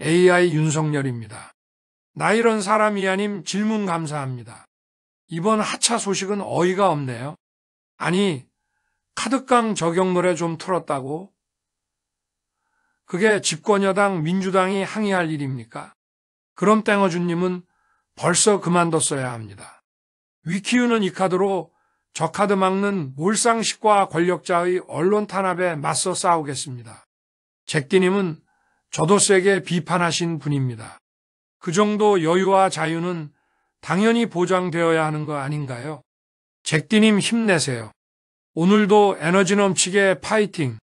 AI 윤석열입니다. 나 이런 사람이 아님 질문 감사합니다. 이번 하차 소식은 어이가 없네요. 아니, 카드깡 적용 노래 좀 틀었다고? 그게 집권여당 민주당이 항의할 일입니까? 그럼 땡어주님은 벌써 그만뒀어야 합니다. 위키유는 이 카드로 저 카드 막는 몰상식과 권력자의 언론 탄압에 맞서 싸우겠습니다. 잭디님은 저도 세게 비판하신 분입니다. 그 정도 여유와 자유는 당연히 보장되어야 하는 거 아닌가요? 잭디님 힘내세요. 오늘도 에너지 넘치게 파이팅!